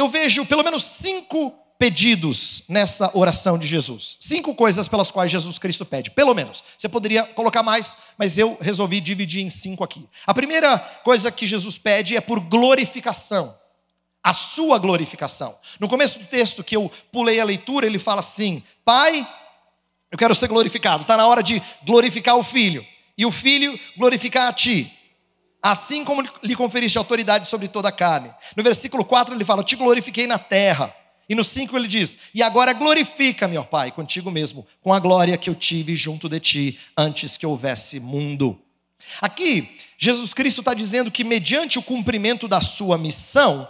eu vejo pelo menos cinco pedidos nessa oração de Jesus. Cinco coisas pelas quais Jesus Cristo pede, pelo menos. Você poderia colocar mais, mas eu resolvi dividir em cinco aqui. A primeira coisa que Jesus pede é por glorificação. A sua glorificação. No começo do texto que eu pulei a leitura, ele fala assim: Pai, eu quero ser glorificado. Está na hora de glorificar o filho. E o filho glorificar a ti assim como lhe conferiste autoridade sobre toda a carne. No versículo 4 ele fala: Eu te glorifiquei na terra. E no 5 ele diz: E agora glorifica meu Pai, contigo mesmo, com a glória que eu tive junto de ti antes que houvesse mundo. Aqui, Jesus Cristo está dizendo que, mediante o cumprimento da sua missão,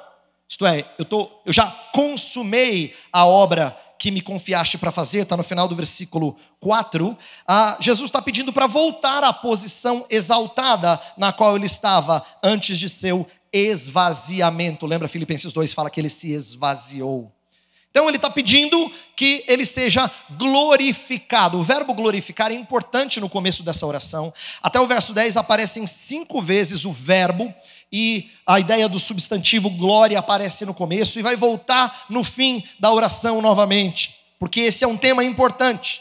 isto é, eu, tô, eu já consumei a obra que me confiaste para fazer, está no final do versículo 4, ah, Jesus está pedindo para voltar à posição exaltada na qual ele estava antes de seu esvaziamento. Lembra Filipenses 2 fala que ele se esvaziou. Então ele está pedindo que ele seja glorificado. O verbo glorificar é importante no começo dessa oração. Até o verso 10 aparecem cinco vezes o verbo e a ideia do substantivo glória aparece no começo e vai voltar no fim da oração novamente, porque esse é um tema importante.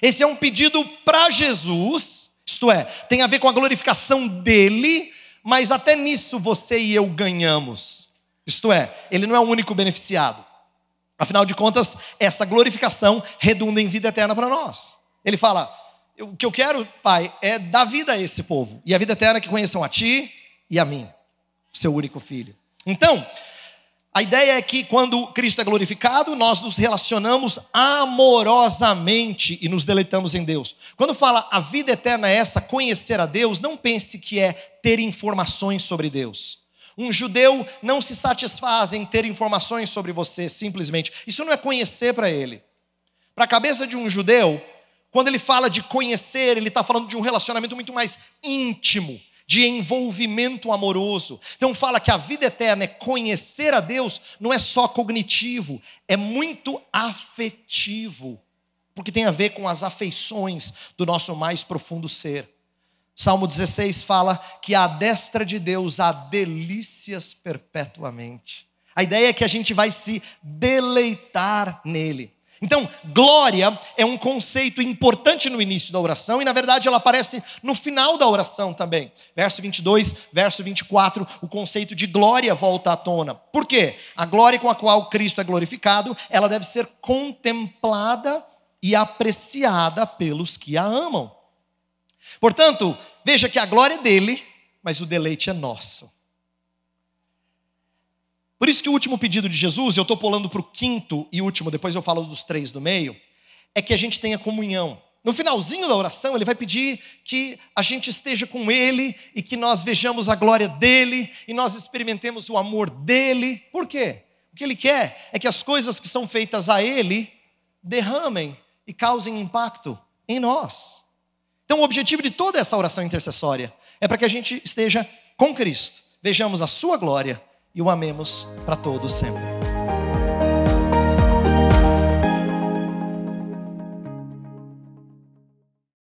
Esse é um pedido para Jesus, isto é, tem a ver com a glorificação dele, mas até nisso você e eu ganhamos. Isto é, ele não é o único beneficiado Afinal de contas, essa glorificação redunda em vida eterna para nós. Ele fala: o que eu quero, Pai, é dar vida a esse povo, e a vida eterna é que conheçam a Ti e a mim, seu único filho. Então, a ideia é que quando Cristo é glorificado, nós nos relacionamos amorosamente e nos deleitamos em Deus. Quando fala a vida eterna é essa, conhecer a Deus, não pense que é ter informações sobre Deus. Um judeu não se satisfaz em ter informações sobre você, simplesmente. Isso não é conhecer para ele. Para a cabeça de um judeu, quando ele fala de conhecer, ele está falando de um relacionamento muito mais íntimo, de envolvimento amoroso. Então, fala que a vida eterna é conhecer a Deus, não é só cognitivo, é muito afetivo, porque tem a ver com as afeições do nosso mais profundo ser. Salmo 16 fala que a destra de Deus há delícias perpetuamente. A ideia é que a gente vai se deleitar nele. Então, glória é um conceito importante no início da oração e, na verdade, ela aparece no final da oração também. Verso 22, verso 24, o conceito de glória volta à tona. Por quê? A glória com a qual Cristo é glorificado, ela deve ser contemplada e apreciada pelos que a amam. Portanto, veja que a glória é dele, mas o deleite é nosso. Por isso que o último pedido de Jesus, eu estou pulando para o quinto e último, depois eu falo dos três do meio, é que a gente tenha comunhão. No finalzinho da oração, ele vai pedir que a gente esteja com ele e que nós vejamos a glória dele e nós experimentemos o amor dele. Por quê? O que ele quer é que as coisas que são feitas a ele derramem e causem impacto em nós. Então, o objetivo de toda essa oração intercessória é para que a gente esteja com Cristo, vejamos a Sua glória e o amemos para todos sempre.